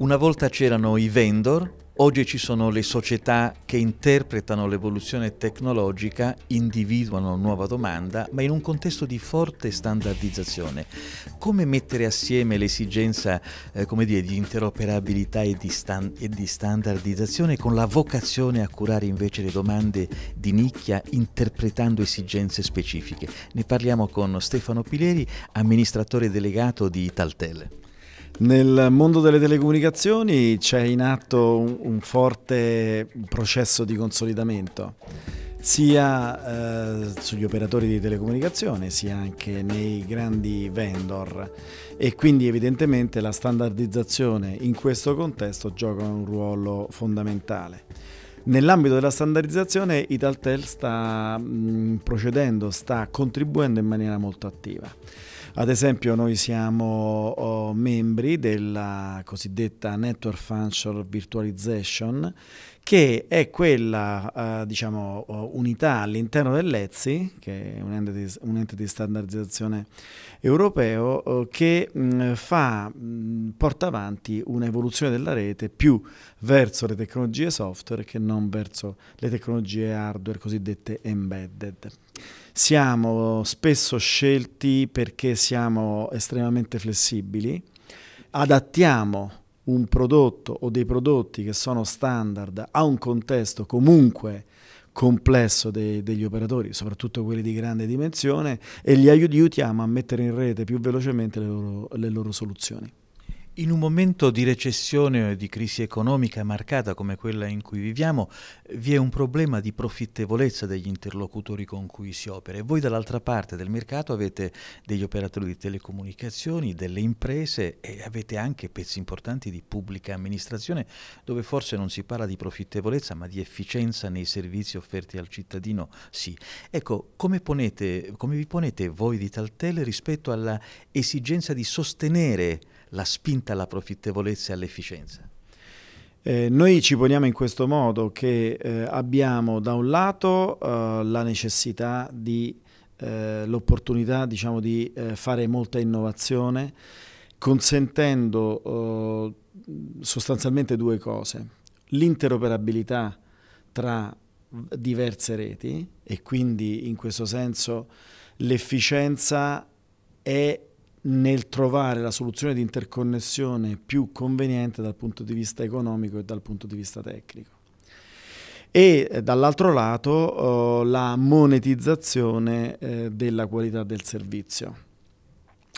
Una volta c'erano i vendor, oggi ci sono le società che interpretano l'evoluzione tecnologica, individuano nuova domanda, ma in un contesto di forte standardizzazione. Come mettere assieme l'esigenza eh, dire, di interoperabilità e di, stan e di standardizzazione con la vocazione a curare invece le domande di nicchia interpretando esigenze specifiche? Ne parliamo con Stefano Pileri, amministratore delegato di Taltel. Nel mondo delle telecomunicazioni c'è in atto un, un forte processo di consolidamento sia eh, sugli operatori di telecomunicazione sia anche nei grandi vendor e quindi evidentemente la standardizzazione in questo contesto gioca un ruolo fondamentale. Nell'ambito della standardizzazione Italtel sta mh, mm, procedendo, sta contribuendo in maniera molto attiva. Ad esempio noi siamo oh, membri della cosiddetta Network Function Virtualization che è quella eh, diciamo, oh, unità all'interno dell'EZI, che è un ente di, un ente di standardizzazione europeo, eh, che mh, mm, fa, mh, mm, porta avanti un'evoluzione della rete più verso le tecnologie software che non verso le tecnologie hardware cosiddette embedded siamo spesso scelti perché siamo estremamente flessibili, adattiamo un prodotto o dei prodotti che sono standard a un contesto comunque complesso de degli operatori, soprattutto quelli di grande dimensione, e li aiutiamo a mettere in rete più velocemente le loro, le loro soluzioni. In un momento di recessione e di crisi economica marcata come quella in cui viviamo, vi è un problema di profittevolezza degli interlocutori con cui si opera e voi dall'altra parte del mercato avete degli operatori di telecomunicazioni, delle imprese e avete anche pezzi importanti di pubblica amministrazione dove forse non si parla di profittevolezza ma di efficienza nei servizi offerti al cittadino, sì. Ecco, come, ponete, come vi ponete voi di Taltel rispetto alla esigenza di sostenere la spinta alla profittevolezza e all'efficienza? Eh, noi ci poniamo in questo modo che eh, abbiamo da un lato eh, la necessità di eh, l'opportunità diciamo, di eh, fare molta innovazione consentendo eh, sostanzialmente due cose. L'interoperabilità tra diverse reti e quindi in questo senso l'efficienza è nel trovare la soluzione di interconnessione più conveniente dal punto di vista economico e dal punto di vista tecnico. E eh, dall'altro lato oh, la monetizzazione eh, della qualità del servizio.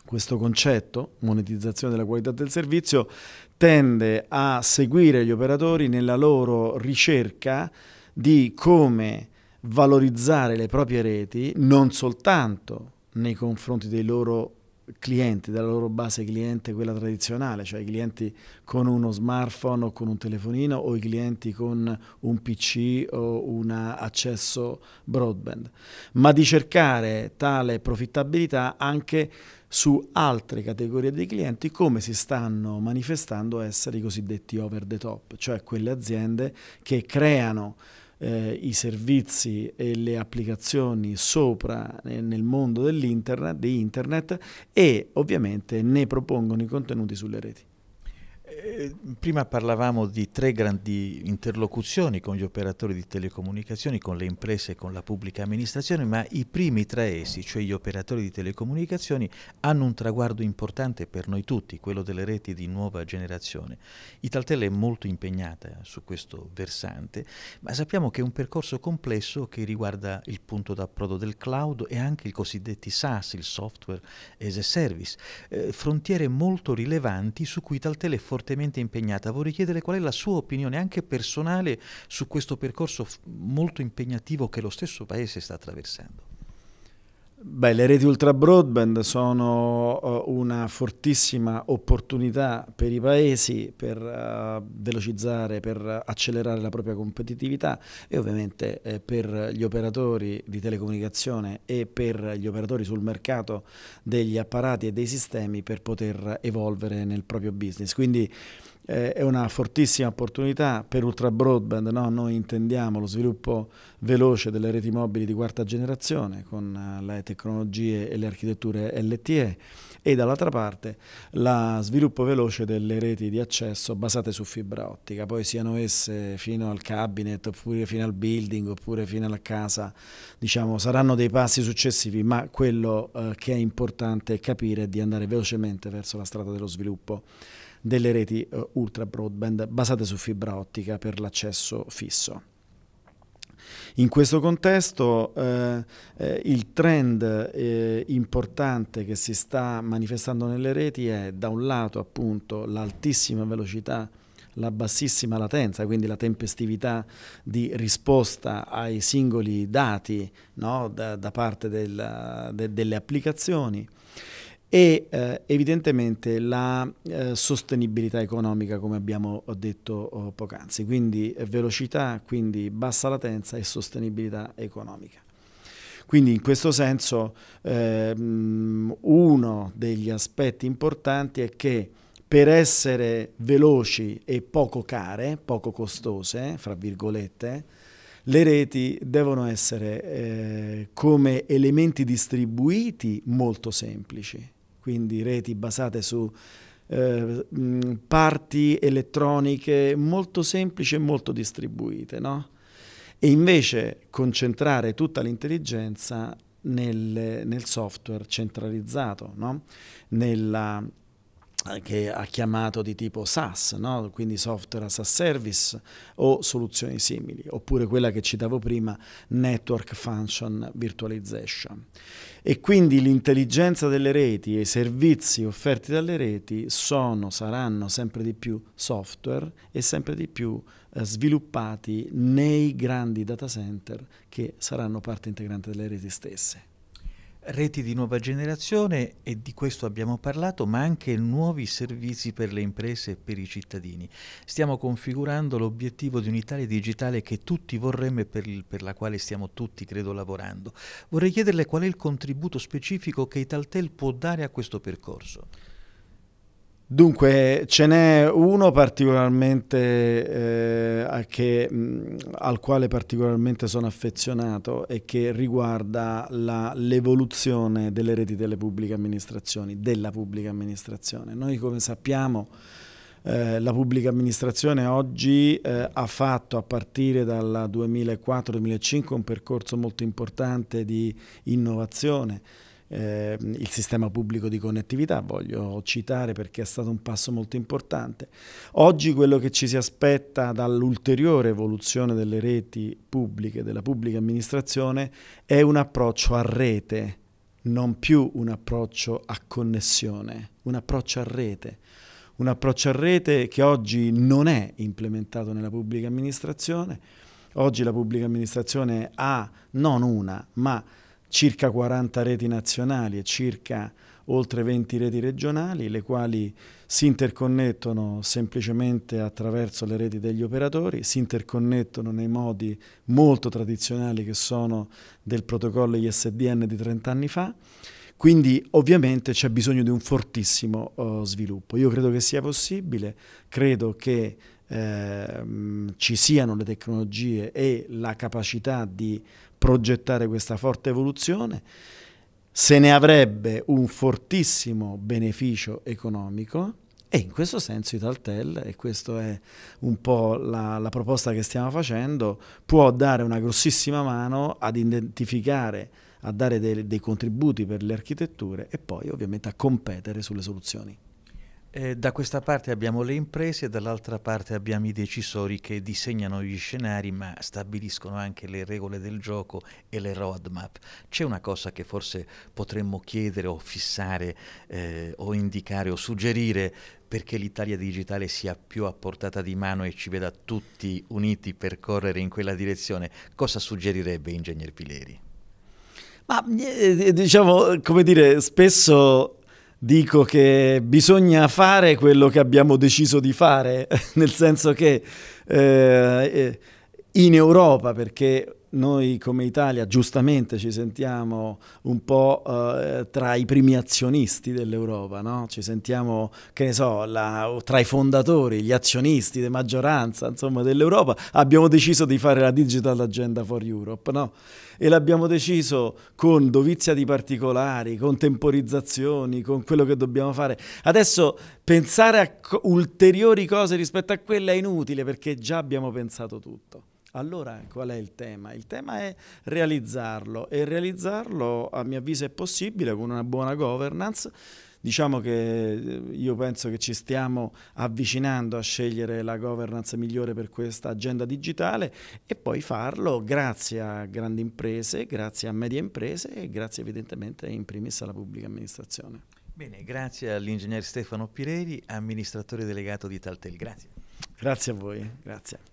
Questo concetto, monetizzazione della qualità del servizio, tende a seguire gli operatori nella loro ricerca di come valorizzare le proprie reti non soltanto nei confronti dei loro clienti, della loro base cliente, quella tradizionale, cioè i clienti con uno smartphone o con un telefonino o i clienti con un PC o un accesso broadband, ma di cercare tale profittabilità anche su altre categorie di clienti come si stanno manifestando essere i cosiddetti over the top, cioè quelle aziende che creano eh, i servizi e le applicazioni sopra eh, nel mondo dell'internet, di internet e ovviamente ne propongono i contenuti sulle reti. Eh, prima parlavamo di tre grandi interlocuzioni con gli operatori di telecomunicazioni, con le imprese e con la pubblica amministrazione, ma i primi tra essi, cioè gli operatori di telecomunicazioni, hanno un traguardo importante per noi tutti, quello delle reti di nuova generazione. Italtel è molto impegnata su questo versante, ma sappiamo che è un percorso complesso che riguarda il punto d'approdo del cloud e anche i cosiddetti SaaS, il software as a service, eh, frontiere molto rilevanti su cui Italtel è fortemente fortemente impegnata, vorrei chiedere qual è la sua opinione anche personale su questo percorso molto impegnativo che lo stesso Paese sta attraversando. Beh, le reti ultra broadband sono eh, una fortissima opportunità per i paesi per uh, velocizzare, per accelerare la propria competitività e ovviamente eh, per gli operatori di telecomunicazione e per gli operatori sul mercato degli apparati e dei sistemi per poter evolvere nel proprio business. Quindi eh, è una fortissima opportunità per ultra broadband, no? noi intendiamo lo sviluppo veloce delle reti mobili di quarta generazione con eh, le tecnologie e le architetture LTE e dall'altra parte lo sviluppo veloce delle reti di accesso basate su fibra ottica, poi siano esse fino al cabinet oppure fino al building oppure fino alla casa, diciamo, saranno dei passi successivi, ma quello eh, che è importante capire è di andare velocemente verso la strada dello sviluppo delle reti eh, ultra broadband basate su fibra ottica per l'accesso fisso. In questo contesto eh, eh, il trend eh, importante che si sta manifestando nelle reti è da un lato appunto l'altissima velocità la bassissima latenza, quindi la tempestività di risposta ai singoli dati no, da, da, parte del, de, delle applicazioni e eh, evidentemente la eh, sostenibilità economica come abbiamo detto oh, poc'anzi, quindi eh, velocità, quindi bassa latenza e sostenibilità economica. Quindi in questo senso eh, uno degli aspetti importanti è che per essere veloci e poco care, poco costose, fra virgolette, le reti devono essere come elementi distribuiti molto semplici quindi reti basate su eh, parti elettroniche molto semplici e molto distribuite, no? E invece concentrare tutta l'intelligenza nel, nel, software centralizzato, no? Nella, eh, che ha chiamato di tipo SaaS, no? quindi software as a service o soluzioni simili, oppure quella che citavo prima, network function virtualization. E quindi l'intelligenza delle reti e i servizi offerti dalle reti sono, saranno sempre di più software e sempre di più eh, sviluppati nei grandi data center che saranno parte integrante delle reti stesse. Reti di nuova generazione e di questo abbiamo parlato, ma anche nuovi servizi per le imprese e per i cittadini. Stiamo configurando l'obiettivo di un'Italia digitale che tutti vorremmo e per, il, per, la quale stiamo tutti, credo, lavorando. Vorrei chiederle qual è il contributo specifico che Italtel può dare a questo percorso. Dunque, ce n'è uno particolarmente eh, che, mh, mm, al quale particolarmente sono affezionato e che riguarda la, l'evoluzione delle reti delle pubbliche amministrazioni, della pubblica amministrazione. Noi come sappiamo eh, la pubblica amministrazione oggi eh, ha fatto a partire dal 2004-2005 un percorso molto importante di innovazione eh, il sistema pubblico di connettività, voglio citare perché è stato un passo molto importante. Oggi quello che ci si aspetta dall'ulteriore evoluzione delle reti pubbliche, della pubblica amministrazione, è un approccio a rete, non più un approccio a connessione, un approccio a rete un approccio a rete che oggi non è implementato nella pubblica amministrazione. Oggi la pubblica amministrazione ha non una, ma circa 40 reti nazionali e circa oltre 20 reti regionali, le quali si interconnettono semplicemente attraverso le reti degli operatori, si interconnettono nei modi molto tradizionali che sono del protocollo ISDN di 30 anni fa, quindi ovviamente c'è bisogno di un fortissimo uh, sviluppo. Io credo che sia possibile, credo che Ehm, ci siano le tecnologie e la capacità di progettare questa forte evoluzione, se ne avrebbe un fortissimo beneficio economico e in questo senso Italtel, e questa è un po' la, la, proposta che stiamo facendo, può dare una grossissima mano ad identificare, a dare dei, dei contributi per le architetture e poi ovviamente a competere sulle soluzioni. Eh, da questa parte abbiamo le imprese, dall'altra parte abbiamo i decisori che disegnano gli scenari ma stabiliscono anche le regole del gioco e le roadmap. C'è una cosa che forse potremmo chiedere o fissare eh, o indicare o suggerire perché l'Italia digitale sia più a portata di mano e ci veda tutti uniti per correre in quella direzione. Cosa suggerirebbe Ingegner Pileri? Ma eh, eh, diciamo, come dire, spesso dico che bisogna fare quello che abbiamo deciso di fare, nel senso che eh, eh in Europa, perché noi come Italia giustamente ci sentiamo un po' eh, tra i primi azionisti dell'Europa, no? ci sentiamo che ne so, la, tra i fondatori, gli azionisti di maggioranza dell'Europa, abbiamo deciso di fare la Digital Agenda for Europe no? e l'abbiamo deciso con dovizia di particolari, con temporizzazioni, con quello che dobbiamo fare. Adesso pensare a ulteriori cose rispetto a quella è inutile perché già abbiamo pensato tutto. Allora qual è il tema? Il tema è realizzarlo e realizzarlo a mio avviso è possibile con una buona governance. Diciamo che eh, io penso che ci stiamo avvicinando a scegliere la governance migliore per questa agenda digitale e poi farlo grazie a grandi imprese, grazie a medie imprese e grazie evidentemente in primis alla pubblica amministrazione. Bene, grazie all'ingegner Stefano Pireri, amministratore delegato di Taltel. Grazie. Grazie a voi, grazie.